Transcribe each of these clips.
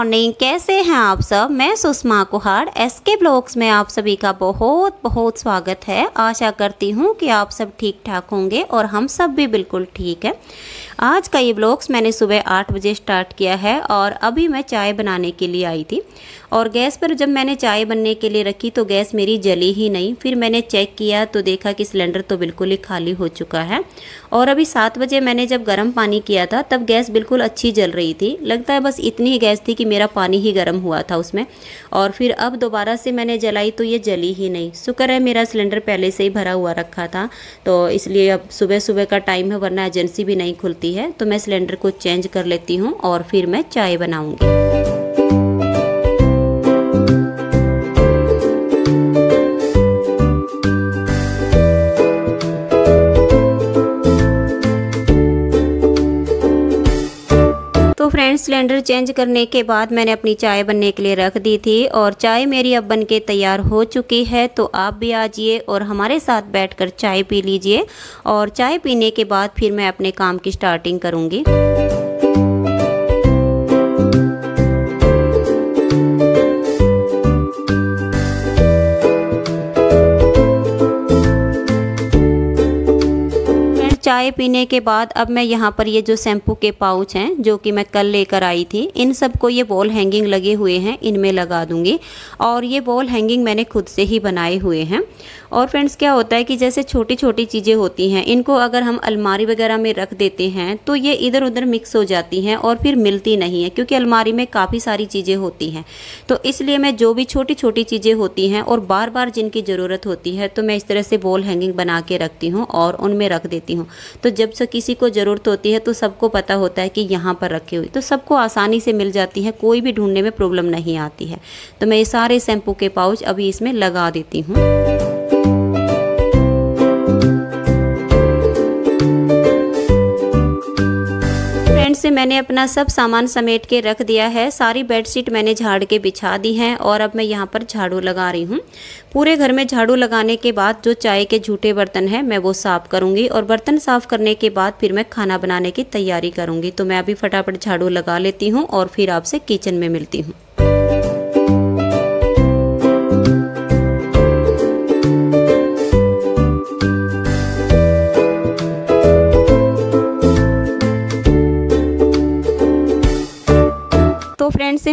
morning कैसे हैं आप सब मैं Sushma Kuhad S K blogs में आप सभी का बहुत बहुत स्वागत है आशा करती हूँ कि आप सब ठीक ठाक होंगे और हम सब भी बिल्कुल ठीक है आज का ये ब्लॉग्स मैंने सुबह आठ बजे स्टार्ट किया है और अभी मैं चाय बनाने के लिए आई थी और गैस पर जब मैंने चाय बनने के लिए रखी तो गैस मेरी जली ही नहीं फिर मैंने चेक किया तो देखा कि सिलेंडर तो बिल्कुल ही खाली हो चुका है और अभी सात बजे मैंने जब गर्म पानी किया था तब गैस बिल्कुल अच्छी जल रही थी लगता है बस इतनी ही गैस थी कि मेरा पानी ही गर्म हुआ था उसमें और फिर अब दोबारा से मैंने जलाई तो ये जली ही नहीं शुक्र है मेरा सिलेंडर पहले से ही भरा हुआ रखा था तो इसलिए अब सुबह सुबह का टाइम है वरना एजेंसी भी नहीं खुलती है तो मैं सिलेंडर को चेंज कर लेती हूँ और फिर मैं चाय बनाऊँगी सिलेंडर चेंज करने के बाद मैंने अपनी चाय बनने के लिए रख दी थी और चाय मेरी अब बनके तैयार हो चुकी है तो आप भी आ जाइए और हमारे साथ बैठकर चाय पी लीजिए और चाय पीने के बाद फिर मैं अपने काम की स्टार्टिंग करूँगी चाय पीने के बाद अब मैं यहाँ पर ये जो शैम्पू के पाउच हैं जो कि मैं कल लेकर आई थी इन सबको ये बॉल हैंगिंग लगे हुए हैं इनमें लगा दूँगी और ये बॉल हैंगिंग मैंने खुद से ही बनाए हुए हैं और फ्रेंड्स क्या होता है कि जैसे छोटी छोटी चीज़ें होती हैं इनको अगर हम अलमारी वगैरह में रख देते हैं तो ये इधर उधर मिक्स हो जाती हैं और फिर मिलती नहीं है क्योंकि अलमारी में काफ़ी सारी चीज़ें होती हैं तो इसलिए मैं जो भी छोटी छोटी चीज़ें होती हैं और बार बार जिनकी ज़रूरत होती है तो मैं इस तरह से वॉल हैंगिंग बना के रखती हूँ और उनमें रख देती हूँ तो जब से किसी को ज़रूरत होती है तो सबको पता होता है कि यहाँ पर रखी हुई तो सबको आसानी से मिल जाती है कोई भी ढूंढने में प्रॉब्लम नहीं आती है तो मैं ये सारे शैम्पू के पाउच अभी इसमें लगा देती हूँ मैंने अपना सब सामान समेट के रख दिया है सारी बेडशीट मैंने झाड़ के बिछा दी हैं और अब मैं यहाँ पर झाड़ू लगा रही हूँ पूरे घर में झाड़ू लगाने के बाद जो चाय के झूठे बर्तन हैं मैं वो साफ़ करूँगी और बर्तन साफ़ करने के बाद फिर मैं खाना बनाने की तैयारी करूँगी तो मैं अभी फटाफट झाड़ू लगा लेती हूँ और फिर आपसे किचन में मिलती हूँ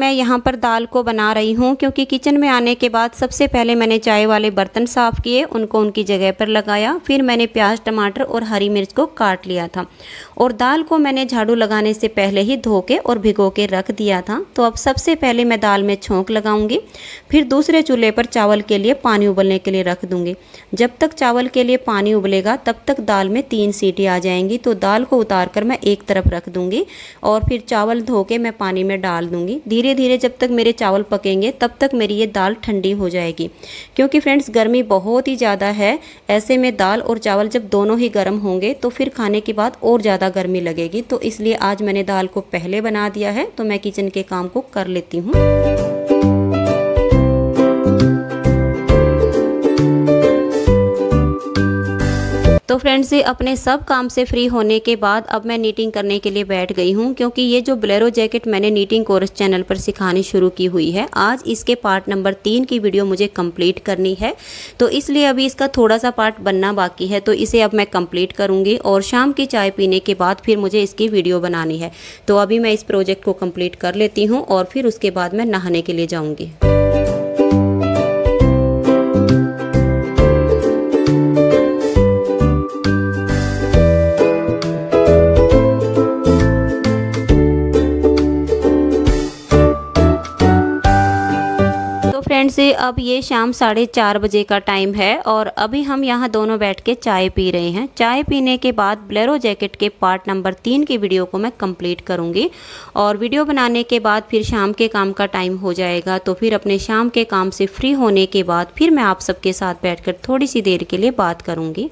मैं यहाँ पर दाल को बना रही हूँ क्योंकि किचन में आने के बाद सबसे पहले मैंने चाय वाले बर्तन साफ़ किए उनको उनकी जगह पर लगाया फिर मैंने प्याज टमाटर और हरी मिर्च को काट लिया था और दाल को मैंने झाड़ू लगाने से पहले ही धो के और भिगो के रख दिया था तो अब सबसे पहले मैं दाल में छोंक लगाऊंगी फिर दूसरे चूल्हे पर चावल के लिए पानी उबलने के लिए रख दूँगी जब तक चावल के लिए पानी उबलेगा तब तक दाल में तीन सीटी आ जाएंगी तो दाल को उतार कर मैं एक तरफ रख दूँगी और फिर चावल धो के मैं पानी में डाल दूँगी धीरे धीरे धीरे जब तक मेरे चावल पकेंगे तब तक मेरी ये दाल ठंडी हो जाएगी क्योंकि फ्रेंड्स गर्मी बहुत ही ज़्यादा है ऐसे में दाल और चावल जब दोनों ही गर्म होंगे तो फिर खाने के बाद और ज़्यादा गर्मी लगेगी तो इसलिए आज मैंने दाल को पहले बना दिया है तो मैं किचन के काम को कर लेती हूँ तो फ्रेंड्स अपने सब काम से फ्री होने के बाद अब मैं नीटिंग करने के लिए बैठ गई हूँ क्योंकि ये जो ब्लेरो जैकेट मैंने नीटिंग कोर्स चैनल पर सिखानी शुरू की हुई है आज इसके पार्ट नंबर तीन की वीडियो मुझे कंप्लीट करनी है तो इसलिए अभी इसका थोड़ा सा पार्ट बनना बाकी है तो इसे अब मैं कंप्लीट करूँगी और शाम की चाय पीने के बाद फिर मुझे इसकी वीडियो बनानी है तो अभी मैं इस प्रोजेक्ट को कम्प्लीट कर लेती हूँ और फिर उसके बाद मैं नहाने के लिए जाऊँगी अब ये शाम साढ़े चार बजे का टाइम है और अभी हम यहाँ दोनों बैठ के चाय पी रहे हैं चाय पीने के बाद ब्लेरो जैकेट के पार्ट नंबर तीन की वीडियो को मैं कंप्लीट करूँगी और वीडियो बनाने के बाद फिर शाम के काम का टाइम हो जाएगा तो फिर अपने शाम के काम से फ्री होने के बाद फिर मैं आप सबके साथ बैठ थोड़ी सी देर के लिए बात करूँगी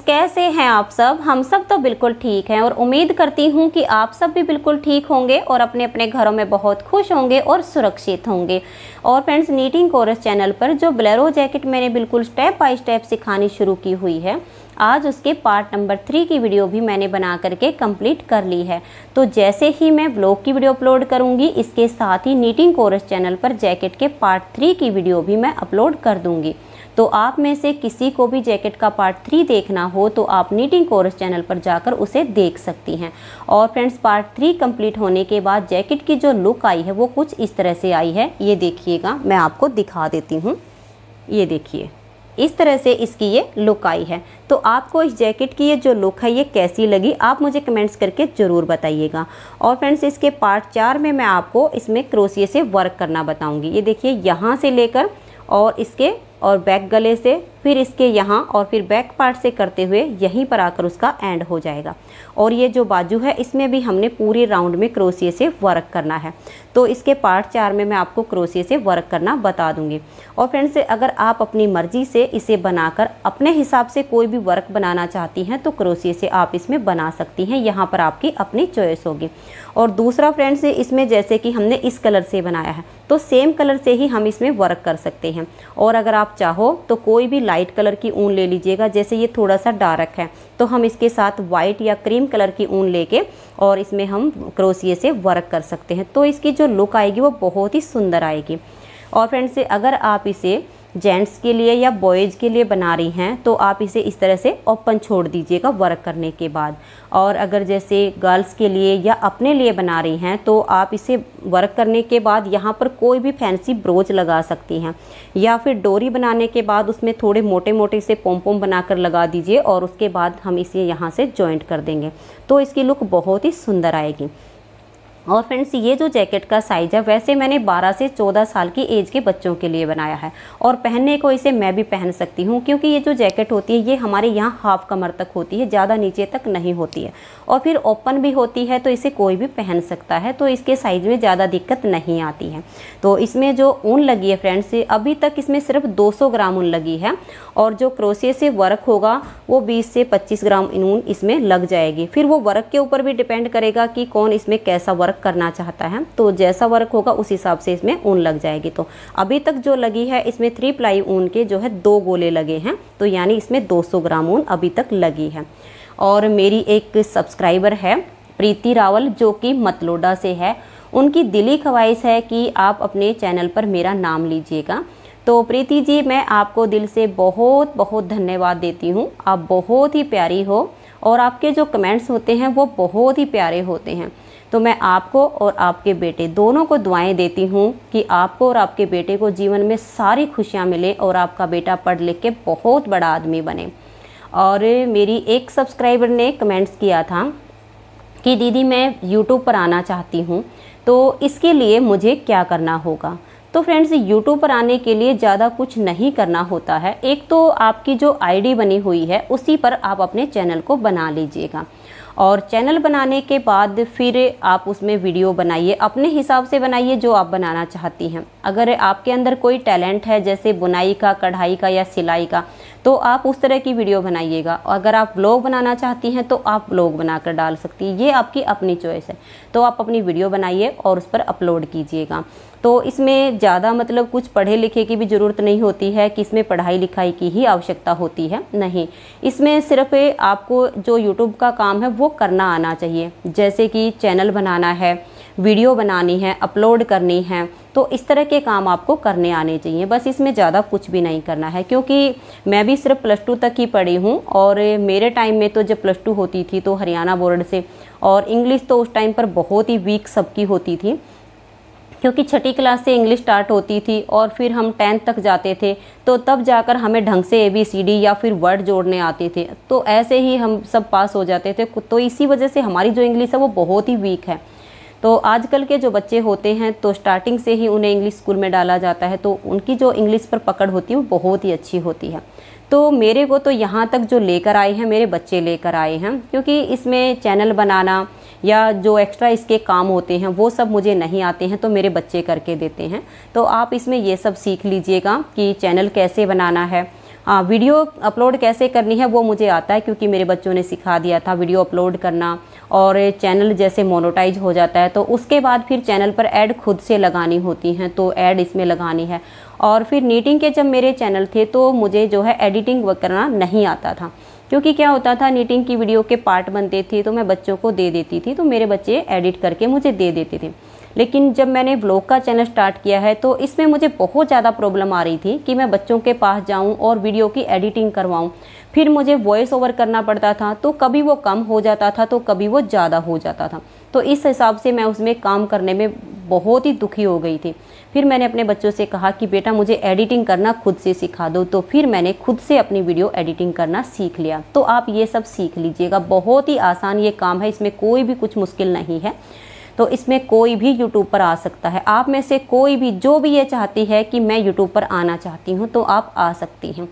फ्रेंड्स कैसे हैं आप सब हम सब तो बिल्कुल ठीक हैं और उम्मीद करती हूँ कि आप सब भी बिल्कुल ठीक होंगे और अपने अपने घरों में बहुत खुश होंगे और सुरक्षित होंगे और फ्रेंड्स नीटिंग कोर्स चैनल पर जो ब्लेरो जैकेट मैंने बिल्कुल स्टेप बाय स्टेप सिखानी शुरू की हुई है आज उसके पार्ट नंबर थ्री की वीडियो भी मैंने बना करके कंप्लीट कर ली है तो जैसे ही मैं ब्लॉग की वीडियो अपलोड करूंगी इसके साथ ही नीटिंग कोर्स चैनल पर जैकेट के पार्ट थ्री की वीडियो भी मैं अपलोड कर दूँगी तो आप में से किसी को भी जैकेट का पार्ट थ्री देखना हो तो आप नीटिंग कोर्स चैनल पर जाकर उसे देख सकती हैं और फ्रेंड्स पार्ट थ्री कंप्लीट होने के बाद जैकेट की जो लुक आई है वो कुछ इस तरह से आई है ये देखिएगा मैं आपको दिखा देती हूँ ये देखिए इस तरह से इसकी ये लुक आई है तो आपको इस जैकेट की ये जो लुक है ये कैसी लगी आप मुझे कमेंट्स करके ज़रूर बताइएगा और फ्रेंड्स इसके पार्ट चार में मैं आपको इसमें क्रोसिए से वर्क करना बताऊंगी ये देखिए यहाँ से लेकर और इसके और बैक गले से फिर इसके यहाँ और फिर बैक पार्ट से करते हुए यहीं पर आकर उसका एंड हो जाएगा और ये जो बाजू है इसमें भी हमने पूरे राउंड में क्रोसिए से वर्क करना है तो इसके पार्ट चार में मैं आपको क्रोसिए से वर्क करना बता दूंगी और फ्रेंड्स अगर आप अपनी मर्जी से इसे बनाकर अपने हिसाब से कोई भी वर्क बनाना चाहती हैं तो क्रोसिए से आप इसमें बना सकती हैं यहाँ पर आपकी अपनी चॉइस होगी और दूसरा फ्रेंड्स इसमें जैसे कि हमने इस कलर से बनाया है तो सेम कलर से ही हम इसमें वर्क कर सकते हैं और अगर आप चाहो तो कोई भी लाइट कलर की ऊन ले लीजिएगा जैसे ये थोड़ा सा डार्क है तो हम इसके साथ वाइट या क्रीम कलर की ऊन लेके और इसमें हम क्रोसिए से वर्क कर सकते हैं तो इसकी जो लुक आएगी वो बहुत ही सुंदर आएगी और फ्रेंड्स अगर आप इसे जेंट्स के लिए या बॉयज़ के लिए बना रही हैं तो आप इसे इस तरह से ओपन छोड़ दीजिएगा वर्क करने के बाद और अगर जैसे गर्ल्स के लिए या अपने लिए बना रही हैं तो आप इसे वर्क करने के बाद यहाँ पर कोई भी फैंसी ब्रोच लगा सकती हैं या फिर डोरी बनाने के बाद उसमें थोड़े मोटे मोटे से पोम पोम बनाकर लगा दीजिए और उसके बाद हम इसे यहाँ से जॉइंट कर देंगे तो इसकी लुक बहुत ही सुंदर आएगी और फ्रेंड्स ये जो जैकेट का साइज़ है वैसे मैंने 12 से 14 साल की एज के बच्चों के लिए बनाया है और पहनने को इसे मैं भी पहन सकती हूँ क्योंकि ये जो जैकेट होती है ये हमारे यहाँ हाफ कमर तक होती है ज़्यादा नीचे तक नहीं होती है और फिर ओपन भी होती है तो इसे कोई भी पहन सकता है तो इसके साइज़ में ज़्यादा दिक्कत नहीं आती है तो इसमें जो ऊन लगी है फ्रेंड्स अभी तक इसमें सिर्फ दो ग्राम ऊन लगी है और जो क्रोशिये से वर्क होगा वो बीस से पच्चीस ग्राम ऊन इसमें लग जाएगी फिर वो वर्क के ऊपर भी डिपेंड करेगा कि कौन इसमें कैसा वर्क वर्क करना चाहता है तो जैसा वर्क होगा उस हिसाब से इसमें ऊन लग जाएगी तो अभी तक जो लगी है इसमें थ्री प्लाई ऊन के जो है दो गोले लगे हैं तो यानी इसमें 200 ग्राम ऊन अभी तक लगी है और मेरी एक सब्सक्राइबर है प्रीति रावल जो कि मतलोडा से है उनकी दिली ख्वाहिश है कि आप अपने चैनल पर मेरा नाम लीजिएगा तो प्रीति जी मैं आपको दिल से बहुत बहुत धन्यवाद देती हूँ आप बहुत ही प्यारी हो और आपके जो कमेंट्स होते हैं वो बहुत ही प्यारे होते हैं तो मैं आपको और आपके बेटे दोनों को दुआएं देती हूँ कि आपको और आपके बेटे को जीवन में सारी खुशियाँ मिलें और आपका बेटा पढ़ लिख के बहुत बड़ा आदमी बने और मेरी एक सब्सक्राइबर ने कमेंट्स किया था कि दीदी मैं यूट्यूब पर आना चाहती हूँ तो इसके लिए मुझे क्या करना होगा तो फ्रेंड्स यूट्यूब पर आने के लिए ज़्यादा कुछ नहीं करना होता है एक तो आपकी जो आईडी बनी हुई है उसी पर आप अपने चैनल को बना लीजिएगा और चैनल बनाने के बाद फिर आप उसमें वीडियो बनाइए अपने हिसाब से बनाइए जो आप बनाना चाहती हैं अगर आपके अंदर कोई टैलेंट है जैसे बुनाई का कढ़ाई का या सिलाई का तो आप उस तरह की वीडियो बनाइएगा और अगर आप ब्लॉग बनाना चाहती हैं तो आप ब्लॉग बनाकर डाल सकती हैं ये आपकी अपनी चॉइस है तो आप अपनी वीडियो बनाइए और उस पर अपलोड कीजिएगा तो इसमें ज़्यादा मतलब कुछ पढ़े लिखे की भी ज़रूरत नहीं होती है कि इसमें पढ़ाई लिखाई की ही आवश्यकता होती है नहीं इसमें सिर्फ आपको जो यूट्यूब का काम है वो करना आना चाहिए जैसे कि चैनल बनाना है वीडियो बनानी है अपलोड करनी है तो इस तरह के काम आपको करने आने चाहिए बस इसमें ज़्यादा कुछ भी नहीं करना है क्योंकि मैं भी सिर्फ प्लस टू तक ही पढ़ी हूँ और मेरे टाइम में तो जब प्लस टू होती थी तो हरियाणा बोर्ड से और इंग्लिश तो उस टाइम पर बहुत ही वीक सबकी होती थी क्योंकि छठी क्लास से इंग्लिश स्टार्ट होती थी और फिर हम टेंथ तक जाते थे तो तब जाकर हमें ढंग से ए बी सी डी या फिर वर्ड जोड़ने आते थे तो ऐसे ही हम सब पास हो जाते थे तो इसी वजह से हमारी जो इंग्लिश है वो बहुत ही वीक है तो आजकल के जो बच्चे होते हैं तो स्टार्टिंग से ही उन्हें इंग्लिश स्कूल में डाला जाता है तो उनकी जो इंग्लिश पर पकड़ होती है वो बहुत ही अच्छी होती है तो मेरे को तो यहाँ तक जो लेकर आए हैं मेरे बच्चे लेकर आए हैं क्योंकि इसमें चैनल बनाना या जो एक्स्ट्रा इसके काम होते हैं वो सब मुझे नहीं आते हैं तो मेरे बच्चे करके देते हैं तो आप इसमें ये सब सीख लीजिएगा कि चैनल कैसे बनाना है हाँ वीडियो अपलोड कैसे करनी है वो मुझे आता है क्योंकि मेरे बच्चों ने सिखा दिया था वीडियो अपलोड करना और चैनल जैसे मोनोटाइज हो जाता है तो उसके बाद फिर चैनल पर ऐड खुद से लगानी होती हैं तो ऐड इसमें लगानी है और फिर नीटिंग के जब मेरे चैनल थे तो मुझे जो है एडिटिंग करना नहीं आता था क्योंकि क्या होता था नीटिंग की वीडियो के पार्ट बनते थे तो मैं बच्चों को दे देती थी तो मेरे बच्चे एडिट करके मुझे दे देते थे लेकिन जब मैंने व्लॉग का चैनल स्टार्ट किया है तो इसमें मुझे बहुत ज़्यादा प्रॉब्लम आ रही थी कि मैं बच्चों के पास जाऊँ और वीडियो की एडिटिंग करवाऊँ फिर मुझे वॉइस ओवर करना पड़ता था तो कभी वो कम हो जाता था तो कभी वो ज़्यादा हो जाता था तो इस हिसाब से मैं उसमें काम करने में बहुत ही दुखी हो गई थी फिर मैंने अपने बच्चों से कहा कि बेटा मुझे एडिटिंग करना खुद से सिखा दो तो फिर मैंने खुद से अपनी वीडियो एडिटिंग करना सीख लिया तो आप ये सब सीख लीजिएगा बहुत ही आसान ये काम है इसमें कोई भी कुछ मुश्किल नहीं है तो इसमें कोई भी यूट्यूब पर आ सकता है आप में से कोई भी जो भी ये चाहती है कि मैं यूट्यूब पर आना चाहती हूँ तो आप आ सकती हैं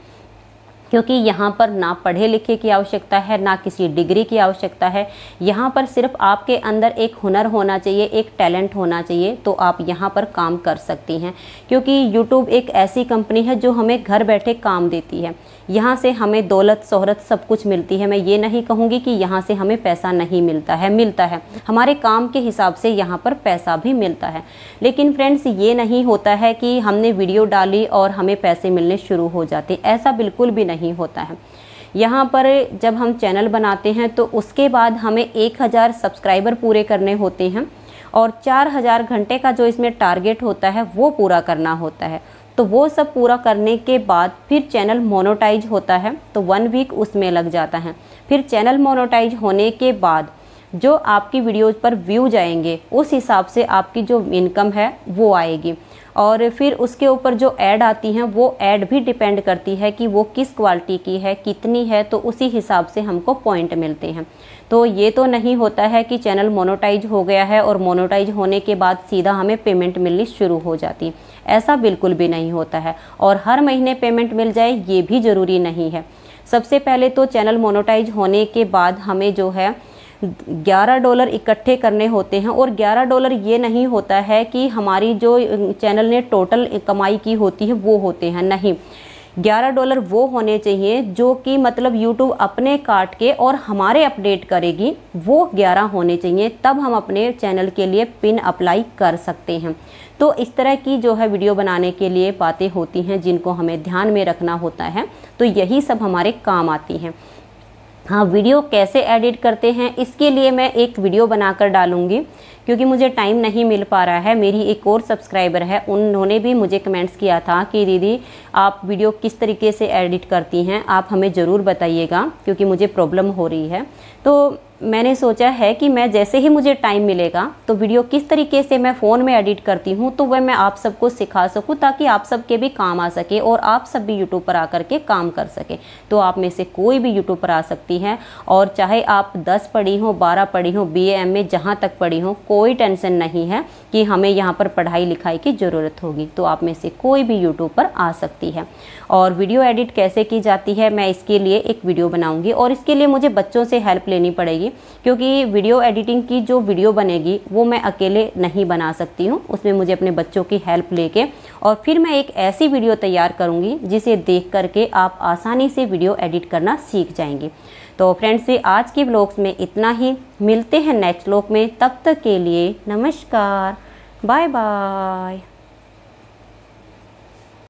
क्योंकि यहाँ पर ना पढ़े लिखे की आवश्यकता है ना किसी डिग्री की आवश्यकता है यहाँ पर सिर्फ आपके अंदर एक हुनर होना चाहिए एक टैलेंट होना चाहिए तो आप यहाँ पर काम कर सकती हैं क्योंकि यूट्यूब एक ऐसी कंपनी है जो हमें घर बैठे काम देती है यहाँ से हमें दौलत शहरत सब कुछ मिलती है मैं ये नहीं कहूँगी कि यहाँ से हमें पैसा नहीं मिलता है मिलता है हमारे काम के हिसाब से यहाँ पर पैसा भी मिलता है लेकिन फ्रेंड्स ये नहीं होता है कि हमने वीडियो डाली और हमें पैसे मिलने शुरू हो जाते ऐसा बिल्कुल भी नहीं नहीं होता है यहाँ पर जब हम चैनल बनाते हैं तो उसके बाद हमें एक हज़ार सब्सक्राइबर पूरे करने होते हैं और चार हज़ार घंटे का जो इसमें टारगेट होता है वो पूरा करना होता है तो वो सब पूरा करने के बाद फिर चैनल मोनोटाइज होता है तो वन वीक उसमें लग जाता है फिर चैनल मोनोटाइज होने के बाद जो आपकी वीडियोज़ पर व्यू जाएंगे उस हिसाब से आपकी जो इनकम है वो आएगी और फिर उसके ऊपर जो ऐड आती हैं वो ऐड भी डिपेंड करती है कि वो किस क्वालिटी की है कितनी है तो उसी हिसाब से हमको पॉइंट मिलते हैं तो ये तो नहीं होता है कि चैनल मोनोटाइज हो गया है और मोनोटाइज होने के बाद सीधा हमें पेमेंट मिलनी शुरू हो जाती है ऐसा बिल्कुल भी नहीं होता है और हर महीने पेमेंट मिल जाए ये भी ज़रूरी नहीं है सबसे पहले तो चैनल मोनोटाइज होने के बाद हमें जो है 11 डॉलर इकट्ठे करने होते हैं और 11 डॉलर ये नहीं होता है कि हमारी जो चैनल ने टोटल कमाई की होती है वो होते हैं नहीं ग्यारह डॉलर वो होने चाहिए जो कि मतलब यूट्यूब अपने काट के और हमारे अपडेट करेगी वो ग्यारह होने चाहिए तब हम अपने चैनल के लिए पिन अप्लाई कर सकते हैं तो इस तरह की जो है वीडियो बनाने के लिए बातें होती हैं जिनको हमें ध्यान में रखना होता है तो यही सब हमारे काम आती हैं हाँ वीडियो कैसे एडिट करते हैं इसके लिए मैं एक वीडियो बनाकर डालूंगी क्योंकि मुझे टाइम नहीं मिल पा रहा है मेरी एक और सब्सक्राइबर है उन्होंने भी मुझे कमेंट्स किया था कि दीदी आप वीडियो किस तरीके से एडिट करती हैं आप हमें ज़रूर बताइएगा क्योंकि मुझे प्रॉब्लम हो रही है तो मैंने सोचा है कि मैं जैसे ही मुझे टाइम मिलेगा तो वीडियो किस तरीके से मैं फ़ोन में एडिट करती हूँ तो वह मैं आप सबको सिखा सकूँ ताकि आप सबके भी काम आ सके और आप सब भी यूट्यूब पर आकर के काम कर सके तो आप में से कोई भी यूट्यूब पर आ सकती है और चाहे आप दस पढ़ी हो बारह पढ़ी हो बी एम ए जहाँ तक पढ़ी हो कोई टेंशन नहीं है कि हमें यहाँ पर पढ़ाई लिखाई की ज़रूरत होगी तो आप में से कोई भी यूट्यूब पर आ सकती है और वीडियो एडिट कैसे की जाती है मैं इसके लिए एक वीडियो बनाऊँगी और इसके लिए मुझे बच्चों से हेल्प लेनी पड़ेगी चाहिए क्योंकि वीडियो एडिटिंग की जो वीडियो बनेगी वो मैं अकेले नहीं बना सकती हूँ उसमें मुझे अपने बच्चों की हेल्प लेके और फिर मैं एक ऐसी वीडियो तैयार करूँगी जिसे देख करके आप आसानी से वीडियो एडिट करना सीख जाएंगे तो फ्रेंड्स आज के ब्लॉग्स में इतना ही मिलते हैं नेक्स्ट ब्लॉग में तब तक के लिए नमस्कार बाय बाय